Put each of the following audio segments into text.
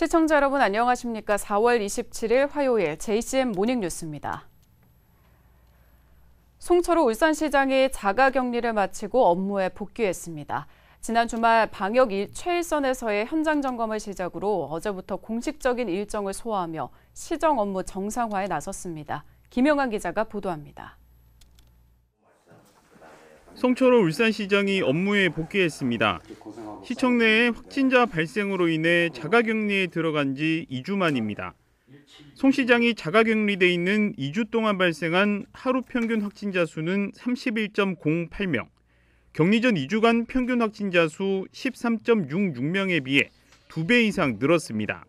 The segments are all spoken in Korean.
시청자 여러분 안녕하십니까? 4월 27일 화요일 JCM 모닝뉴스입니다. 송철호 울산시장이 자가격리를 마치고 업무에 복귀했습니다. 지난 주말 방역 최일선에서의 현장 점검을 시작으로 어제부터 공식적인 일정을 소화하며 시정 업무 정상화에 나섰습니다. 김영환 기자가 보도합니다. 송철호 울산시장이 업무에 복귀했습니다. 시청 내에 확진자 발생으로 인해 자가격리에 들어간 지 2주 만입니다. 송 시장이 자가격리돼 있는 2주 동안 발생한 하루 평균 확진자 수는 31.08명, 격리 전 2주간 평균 확진자 수 13.66명에 비해 2배 이상 늘었습니다.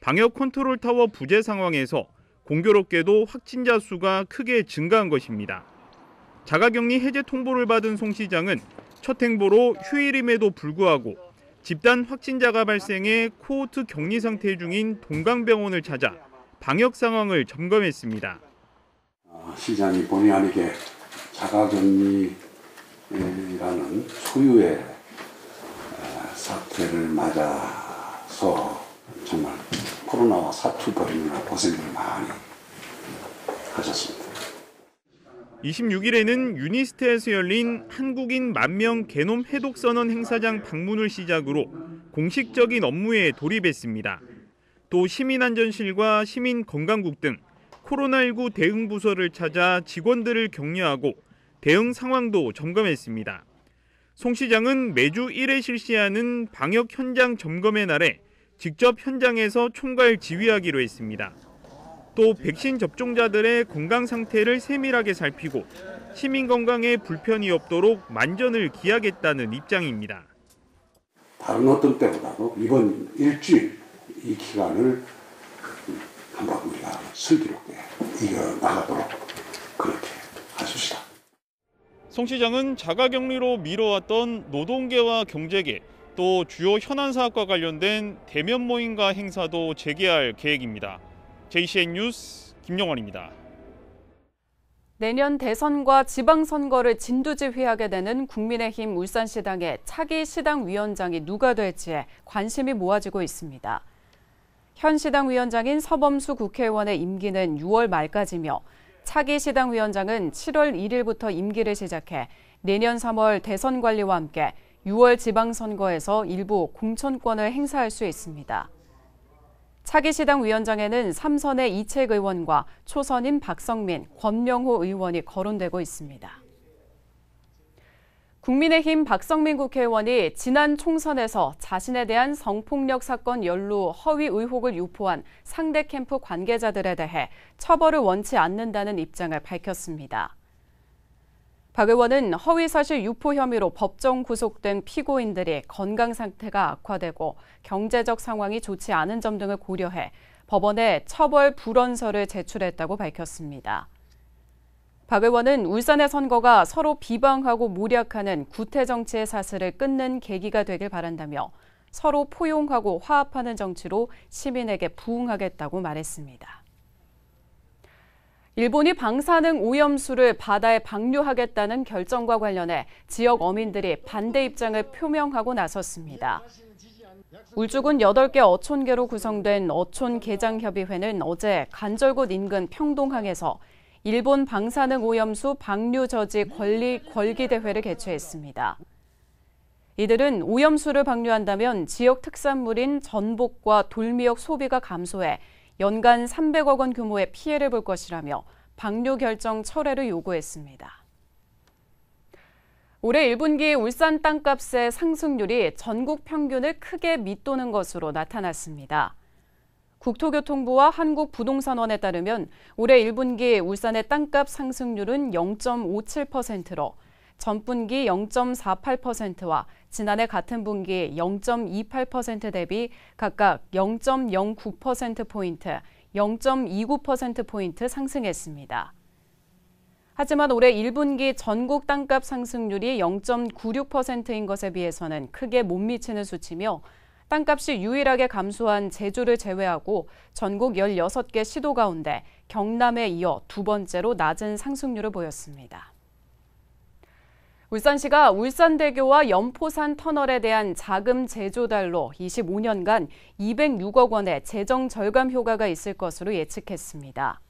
방역 컨트롤 타워 부재 상황에서 공교롭게도 확진자 수가 크게 증가한 것입니다. 자가격리 해제 통보를 받은 송 시장은 첫 행보로 휴일임에도 불구하고 집단 확진자가 발생해 코호트 격리 상태 중인 동강병원을 찾아 방역 상황을 점검했습니다. 아, 시장이 본의 아니게 자가격리라는 소유의 아, 사태를 맞아서 정말 코로나와 사투 벌이느라 고생을 많이 하셨습니다. 26일에는 유니스트에서 열린 한국인 만명 개놈 해독 선언 행사장 방문을 시작으로 공식적인 업무에 돌입했습니다. 또 시민안전실과 시민건강국 등 코로나19 대응 부서를 찾아 직원들을 격려하고 대응 상황도 점검했습니다. 송 시장은 매주 1회 실시하는 방역 현장 점검의 날에 직접 현장에서 총괄 지휘하기로 했습니다. 또 백신 접종자들의 건강 상태를 세밀하게 살피고 시민 건강에 불편이 없도록 만전을 기하겠다는 입장입니다. 다른 어떤 때보다도 이번 일주일 이 기간을 한 번 우리가 슬기롭게 이겨나가도록 그렇게 하십시다. 송 시장은 자가격리로 미뤄왔던 노동계와 경제계 또 주요 현안 사업과 관련된 대면 모임과 행사도 재개할 계획입니다. JCN 뉴스 김용원입니다. 내년 대선과 지방선거를 진두지휘하게 되는 국민의힘 울산시당의 차기 시당위원장이 누가 될지에 관심이 모아지고 있습니다. 현 시당위원장인 서범수 국회의원의 임기는 6월 말까지며 차기 시당위원장은 7월 1일부터 임기를 시작해 내년 3월 대선 관리와 함께 6월 지방선거에서 일부 공천권을 행사할 수 있습니다. 차기시당 위원장에는 삼선의 이책 의원과 초선인 박성민, 권명호 의원이 거론되고 있습니다. 국민의힘 박성민 국회의원이 지난 총선에서 자신에 대한 성폭력 사건 연루 허위 의혹을 유포한 상대 캠프 관계자들에 대해 처벌을 원치 않는다는 입장을 밝혔습니다. 박 의원은 허위사실 유포 혐의로 법정 구속된 피고인들이 건강 상태가 악화되고 경제적 상황이 좋지 않은 점 등을 고려해 법원에 처벌 불원서를 제출했다고 밝혔습니다. 박 의원은 울산의 선거가 서로 비방하고 모략하는 구태 정치의 사슬을 끊는 계기가 되길 바란다며 서로 포용하고 화합하는 정치로 시민에게 부응하겠다고 말했습니다. 일본이 방사능 오염수를 바다에 방류하겠다는 결정과 관련해 지역 어민들이 반대 입장을 표명하고 나섰습니다. 울주군 8개 어촌계로 구성된 어촌개장협의회는 어제 간절곶 인근 평동항에서 일본 방사능 오염수 방류 저지 권리 궐기 대회를 개최했습니다. 이들은 오염수를 방류한다면 지역 특산물인 전복과 돌미역 소비가 감소해 연간 300억 원 규모의 피해를 볼 것이라며 방류 결정 철회를 요구했습니다. 올해 1분기 울산 땅값의 상승률이 전국 평균을 크게 밑도는 것으로 나타났습니다. 국토교통부와 한국부동산원에 따르면 올해 1분기 울산의 땅값 상승률은 0.57%로 전분기 0.48%와 지난해 같은 분기 0.28% 대비 각각 0.09%포인트, 0.29%포인트 상승했습니다. 하지만 올해 1분기 전국 땅값 상승률이 0.96%인 것에 비해서는 크게 못 미치는 수치며 땅값이 유일하게 감소한 제주를 제외하고 전국 16개 시도 가운데 경남에 이어 두 번째로 낮은 상승률을 보였습니다. 울산시가 울산대교와 연포산 터널에 대한 자금 제조달로 25년간 206억 원의 재정 절감 효과가 있을 것으로 예측했습니다.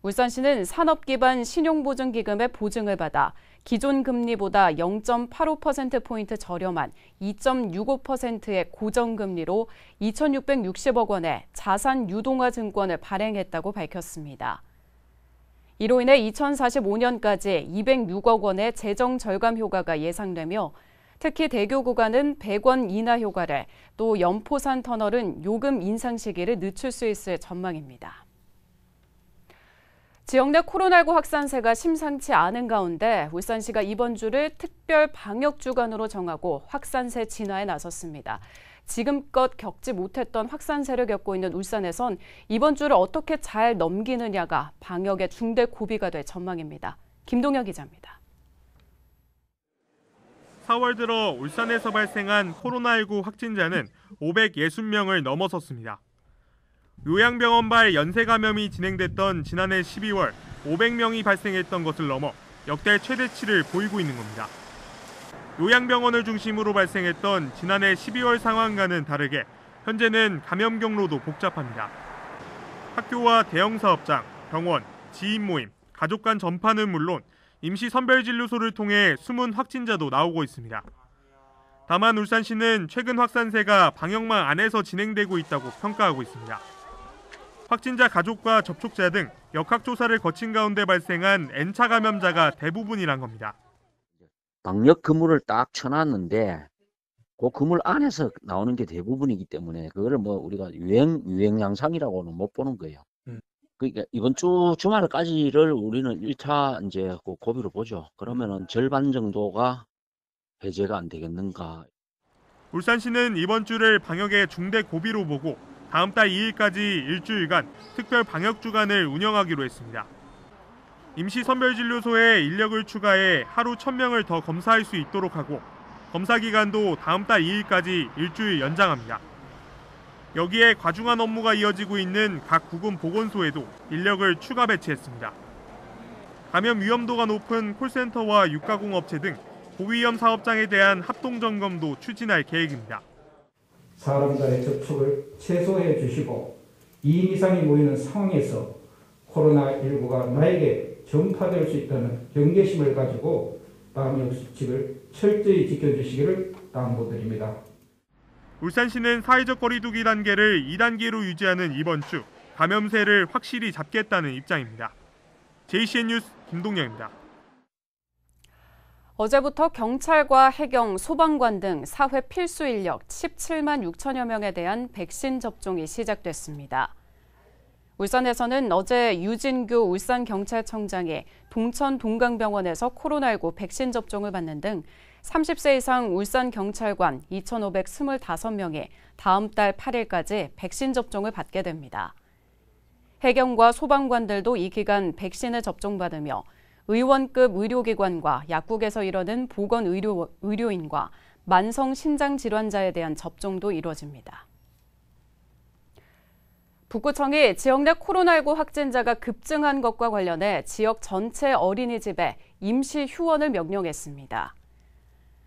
울산시는 산업 기반 신용보증기금의 보증을 받아 기존 금리보다 0.85%포인트 저렴한 2.65%의 고정금리로 2,660억 원의 자산 유동화 증권을 발행했다고 밝혔습니다. 이로 인해 2045년까지 206억 원의 재정 절감 효과가 예상되며 특히 대교 구간은 100원 인하 효과를 또 연포산 터널은 요금 인상 시기를 늦출 수 있을 전망입니다. 지역 내 코로나19 확산세가 심상치 않은 가운데 울산시가 이번 주를 특별 방역 주간으로 정하고 확산세 진화에 나섰습니다. 지금껏 겪지 못했던 확산세를 겪고 있는 울산에선 이번 주를 어떻게 잘 넘기느냐가 방역의 중대 고비가 될 전망입니다. 김동혁 기자입니다. 4월 들어 울산에서 발생한 코로나19 확진자는 560명을 넘어섰습니다. 요양병원발 연쇄 감염이 진행됐던 지난해 12월 500명이 발생했던 것을 넘어 역대 최대치를 보이고 있는 겁니다. 요양병원을 중심으로 발생했던 지난해 12월 상황과는 다르게 현재는 감염 경로도 복잡합니다. 학교와 대형 사업장, 병원, 지인 모임, 가족 간 전파는 물론 임시 선별 진료소를 통해 숨은 확진자도 나오고 있습니다. 다만 울산시는 최근 확산세가 방역망 안에서 진행되고 있다고 평가하고 있습니다. 확진자 가족과 접촉자 등 역학조사를 거친 가운데 발생한 N차 감염자가 대부분이란 겁니다. 방역 그물을 딱 쳐놨는데 그 그물 안에서 나오는 게 대부분이기 때문에 그거를 뭐 우리가 유행 유행 양상이라고는 못 보는 거예요. 음. 그러니까 이번 주 주말까지를 우리는 1차 이제 그 고비로 보죠. 그러면은 절반 정도가 해제가 안 되겠는가. 울산시는 이번 주를 방역의 중대 고비로 보고 다음 달 2일까지 일주일간 특별 방역 주간을 운영하기로 했습니다. 임시선별진료소에 인력을 추가해 하루 1000명을 더 검사할 수 있도록 하고 검사 기간도 다음 달 2일까지 일주일 연장합니다. 여기에 과중한 업무가 이어지고 있는 각 구군 보건소에도 인력을 추가 배치했습니다. 감염 위험도가 높은 콜센터와 육가공업체 등 고위험 사업장에 대한 합동 점검도 추진할 계획입니다. 사람과의 접촉을 최소해 주시고 2인 이상이 모이는 상황에서 코로나19가 나에게 정파될수 있다는 경계심을 가지고 다음 역 수칙을 철저히 지켜주시기를 당부드립니다. 울산시는 사회적 거리두기 단계를 2단계로 유지하는 이번 주 감염세를 확실히 잡겠다는 입장입니다. JCN 뉴스 김동영입니다. 어제부터 경찰과 해경, 소방관 등 사회 필수 인력 17만 6천여 명에 대한 백신 접종이 시작됐습니다. 울산에서는 어제 유진교 울산경찰청장이 동천 동강병원에서 코로나19 백신 접종을 받는 등 30세 이상 울산경찰관 2,525명이 다음 달 8일까지 백신 접종을 받게 됩니다. 해경과 소방관들도 이 기간 백신을 접종받으며 의원급 의료기관과 약국에서 일하는 보건의료인과 만성 신장질환자에 대한 접종도 이뤄집니다. 북구청이 지역 내 코로나19 확진자가 급증한 것과 관련해 지역 전체 어린이집에 임시 휴원을 명령했습니다.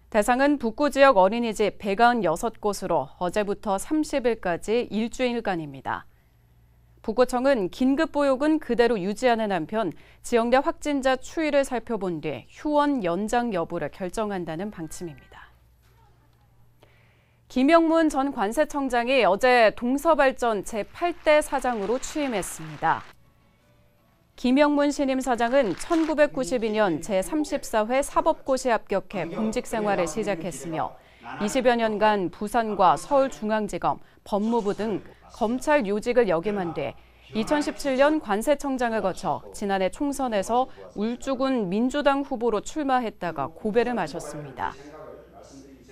대상은 북구 지역 어린이집 196곳으로 어제부터 30일까지 일주일간입니다. 북구청은 긴급 보육은 그대로 유지하는 한편 지역 내 확진자 추이를 살펴본 뒤 휴원 연장 여부를 결정한다는 방침입니다. 김영문 전 관세청장이 어제 동서발전 제8대 사장으로 취임했습니다. 김영문 신임 사장은 1992년 제34회 사법고시 합격해 공직 생활을 시작했으며 20여 년간 부산과 서울중앙지검, 법무부 등 검찰 요직을 역임한 뒤 2017년 관세청장을 거쳐 지난해 총선에서 울주군 민주당 후보로 출마했다가 고배를 마셨습니다.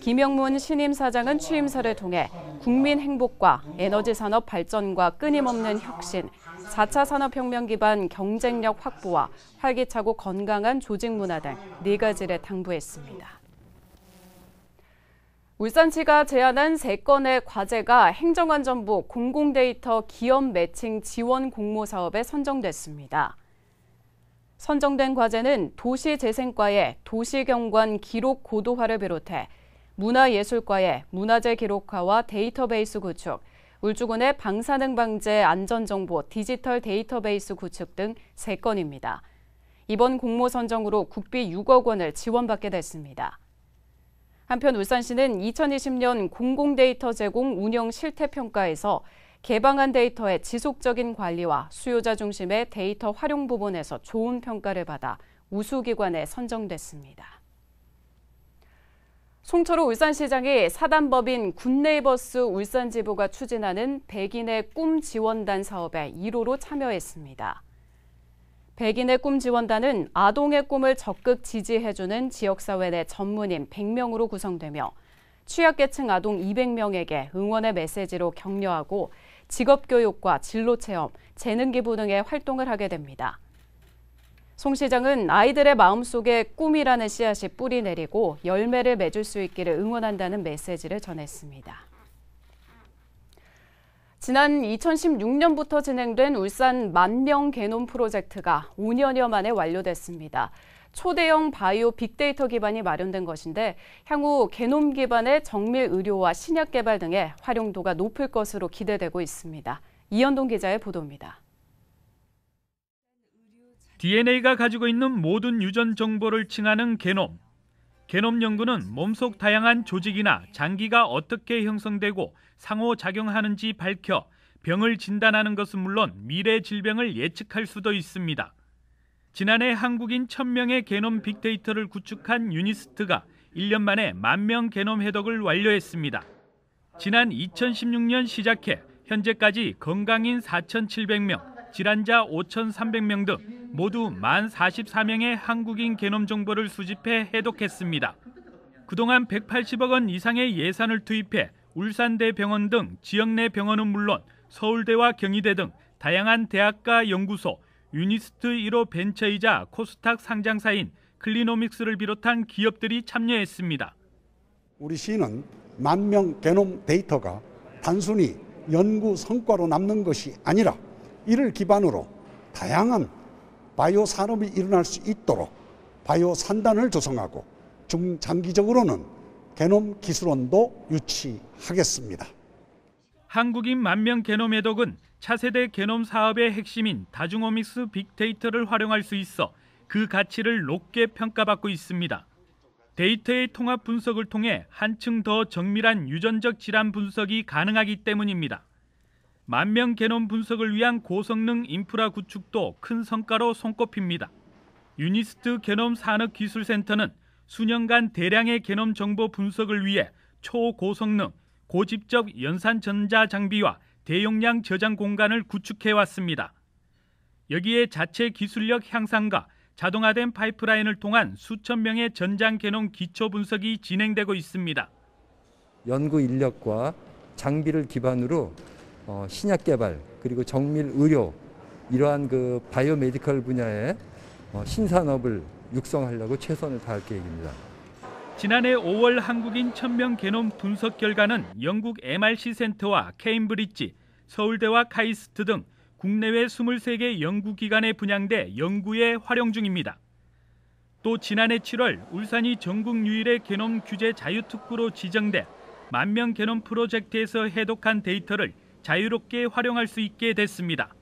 김영문 신임 사장은 취임사를 통해 국민 행복과 에너지 산업 발전과 끊임없는 혁신, 4차 산업혁명 기반 경쟁력 확보와 활기차고 건강한 조직 문화 등네 가지를 당부했습니다. 울산시가 제안한 3건의 과제가 행정안전부 공공데이터 기업 매칭 지원 공모 사업에 선정됐습니다. 선정된 과제는 도시재생과의 도시경관 기록 고도화를 비롯해 문화예술과의 문화재 기록화와 데이터베이스 구축, 울주군의 방사능 방제 안전정보 디지털 데이터베이스 구축 등 3건입니다. 이번 공모 선정으로 국비 6억 원을 지원받게 됐습니다. 한편 울산시는 2020년 공공데이터 제공 운영 실태 평가에서 개방한 데이터의 지속적인 관리와 수요자 중심의 데이터 활용 부분에서 좋은 평가를 받아 우수기관에 선정됐습니다. 송철호 울산시장이 사단법인 굿네이버스 울산지부가 추진하는 백인의 꿈 지원단 사업에 1호로 참여했습니다. 백인의 꿈 지원단은 아동의 꿈을 적극 지지해주는 지역사회 내 전문인 100명으로 구성되며 취약계층 아동 200명에게 응원의 메시지로 격려하고 직업교육과 진로체험, 재능기부 등의 활동을 하게 됩니다. 송 시장은 아이들의 마음속에 꿈이라는 씨앗이 뿌리 내리고 열매를 맺을 수 있기를 응원한다는 메시지를 전했습니다. 지난 2016년부터 진행된 울산 만명 개놈 프로젝트가 5년여 만에 완료됐습니다. 초대형 바이오 빅데이터 기반이 마련된 것인데 향후 개놈 기반의 정밀 의료와 신약 개발 등의 활용도가 높을 것으로 기대되고 있습니다. 이현동 기자의 보도입니다. DNA가 가지고 있는 모든 유전 정보를 칭하는 게놈. 게놈 연구는 몸속 다양한 조직이나 장기가 어떻게 형성되고 상호작용하는지 밝혀 병을 진단하는 것은 물론 미래 질병을 예측할 수도 있습니다. 지난해 한국인 1000명의 게놈 빅데이터를 구축한 유니스트가 1년 만에 만 명 게놈 해독을 완료했습니다. 지난 2016년 시작해 현재까지 건강인 4,700명, 질환자 5,300명 등 모두 만 44명의 한국인 개놈 정보를 수집해 해독했습니다. 그동안 180억 원 이상의 예산을 투입해 울산대 병원 등 지역 내 병원은 물론 서울대와 경희대 등 다양한 대학과 연구소, 유니스트 1호 벤처이자 코스닥 상장사인 클리노믹스를 비롯한 기업들이 참여했습니다. 우리 시는 만명 개놈 데이터가 단순히 연구 성과로 남는 것이 아니라 이를 기반으로 다양한 바이오 산업이 일어날 수 있도록 바이오 산단을 조성하고 중장기적으로는 개놈 기술원도 유치하겠습니다. 한국인 만명 개놈 의덕은 차세대 개놈 사업의 핵심인 다중오믹스 빅데이터를 활용할 수 있어 그 가치를 높게 평가받고 있습니다. 데이터의 통합 분석을 통해 한층 더 정밀한 유전적 질환 분석이 가능하기 때문입니다. 만명 개놈 분석을 위한 고성능 인프라 구축도 큰 성과로 손꼽힙니다. 유니스트 개놈 산업기술센터는 수년간 대량의 개놈 정보 분석을 위해 초고성능, 고집적 연산 전자 장비와 대용량 저장 공간을 구축해 왔습니다. 여기에 자체 기술력 향상과 자동화된 파이프라인을 통한 수천 명의 전장 개놈 기초 분석이 진행되고 있습니다. 연구 인력과 장비를 기반으로 어, 신약 개발 그리고 정밀 의료 이러한 그 바이오메디컬 분야의 어, 신산업을 육성하려고 최선을 다할 계획입니다. 지난해 5월 한국인 1 0 0 0명 게놈 분석 결과는 영국 MRC 센터와 케임브리지, 서울대와 카이스트 등 국내외 23개 연구기관에 분양돼 연구에 활용 중입니다. 또 지난해 7월 울산이 전국 유일의 게놈 규제 자유특구로 지정돼 만명 게놈 프로젝트에서 해독한 데이터를 자유롭게 활용할 수 있게 됐습니다.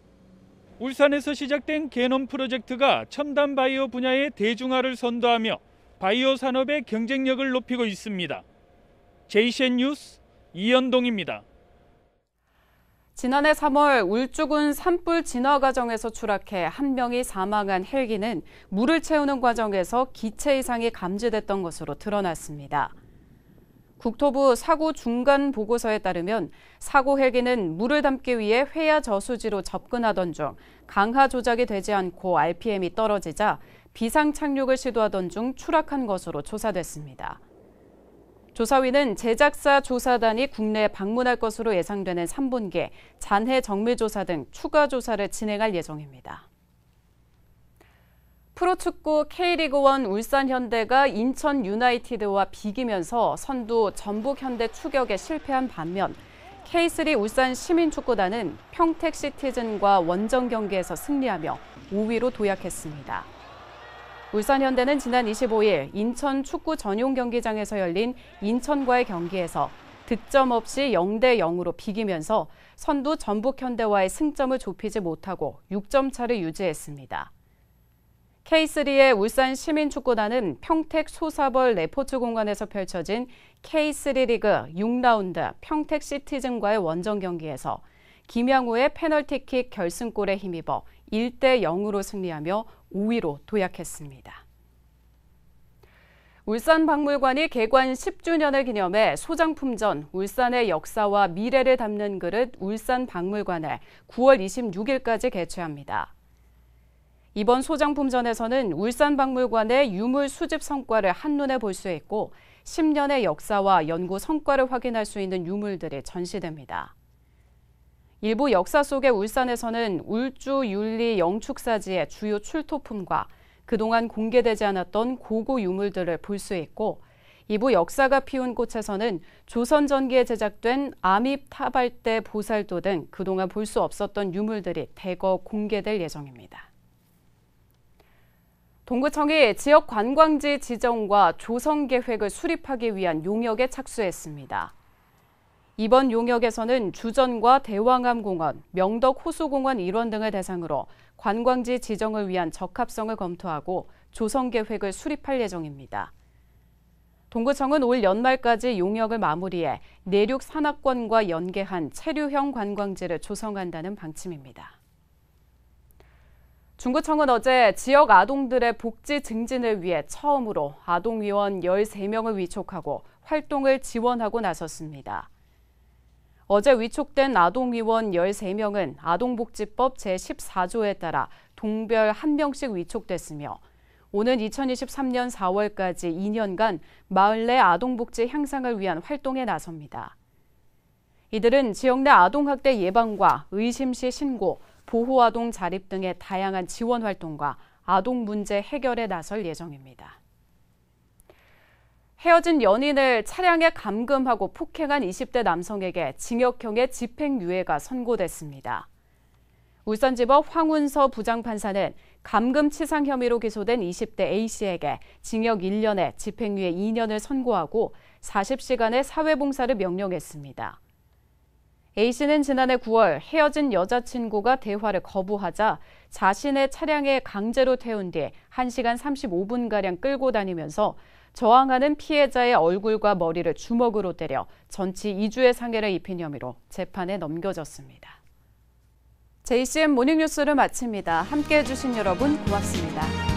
울산에서 시작된 개놈 프로젝트가 첨단 바이오 분야의 대중화를 선도하며 바이오 산업의 경쟁력을 높이고 있습니다. JCN 뉴스 이현동입니다. 지난해 3월 울주군 산불 진화 과정에서 추락해 한 명이 사망한 헬기는 물을 채우는 과정에서 기체 이상이 감지됐던 것으로 드러났습니다. 국토부 사고 중간 보고서에 따르면 사고 헬기는 물을 담기 위해 회야 저수지로 접근하던 중 강하 조작이 되지 않고 RPM이 떨어지자 비상 착륙을 시도하던 중 추락한 것으로 조사됐습니다. 조사위는 제작사 조사단이 국내에 방문할 것으로 예상되는 3분기, 잔해 정밀조사 등 추가 조사를 진행할 예정입니다. 프로축구 K리그1 울산현대가 인천 유나이티드와 비기면서 선두 전북현대 추격에 실패한 반면 K3 울산 시민축구단은 평택시티즌과 원정 경기에서 승리하며 5위로 도약했습니다. 울산현대는 지난 25일 인천 축구 전용 경기장에서 열린 인천과의 경기에서 득점 없이 0대 0으로 비기면서 선두 전북현대와의 승점을 좁히지 못하고 6점 차를 유지했습니다. K3의 울산 시민축구단은 평택 소사벌 레포츠 공간에서 펼쳐진 K3 리그 6라운드 평택 시티즌과의 원정 경기에서 김양우의 페널티킥 결승골에 힘입어 1대 0으로 승리하며 5위로 도약했습니다. 울산박물관이 개관 10주년을 기념해 소장품전 울산의 역사와 미래를 담는 그릇 울산박물관을 9월 26일까지 개최합니다. 이번 소장품전에서는 울산박물관의 유물 수집 성과를 한눈에 볼 수 있고 10년의 역사와 연구 성과를 확인할 수 있는 유물들이 전시됩니다. 일부 역사 속의 울산에서는 울주 윤리 영축사지의 주요 출토품과 그동안 공개되지 않았던 고고 유물들을 볼 수 있고 이부 역사가 피운 꽃에서는 조선 전기에 제작된 아미 타발대 보살도 등 그동안 볼 수 없었던 유물들이 대거 공개될 예정입니다. 동구청이 지역 관광지 지정과 조성 계획을 수립하기 위한 용역에 착수했습니다. 이번 용역에서는 주전과 대왕암 공원, 명덕 호수공원 일원 등을 대상으로 관광지 지정을 위한 적합성을 검토하고 조성 계획을 수립할 예정입니다. 동구청은 올 연말까지 용역을 마무리해 내륙 산악권과 연계한 체류형 관광지를 조성한다는 방침입니다. 중구청은 어제 지역 아동들의 복지 증진을 위해 처음으로 아동위원 13명을 위촉하고 활동을 지원하고 나섰습니다. 어제 위촉된 아동위원 13명은 아동복지법 제14조에 따라 동별 1명씩 위촉됐으며 오는 2023년 4월까지 2년간 마을 내 아동복지 향상을 위한 활동에 나섭니다. 이들은 지역 내 아동학대 예방과 의심시 신고, 보호아동 자립 등의 다양한 지원 활동과 아동 문제 해결에 나설 예정입니다. 헤어진 연인을 차량에 감금하고 폭행한 20대 남성에게 징역형의 집행유예가 선고됐습니다. 울산지법 황운서 부장판사는 감금치상 혐의로 기소된 20대 A씨에게 징역 1년에 집행유예 2년을 선고하고 40시간의 사회봉사를 명령했습니다. A씨는 지난해 9월 헤어진 여자친구가 대화를 거부하자 자신의 차량에 강제로 태운 뒤에 1시간 35분가량 끌고 다니면서 저항하는 피해자의 얼굴과 머리를 주먹으로 때려 전치 2주의 상해를 입힌 혐의로 재판에 넘겨졌습니다. JCM 모닝뉴스를 마칩니다. 함께해 주신 여러분 고맙습니다.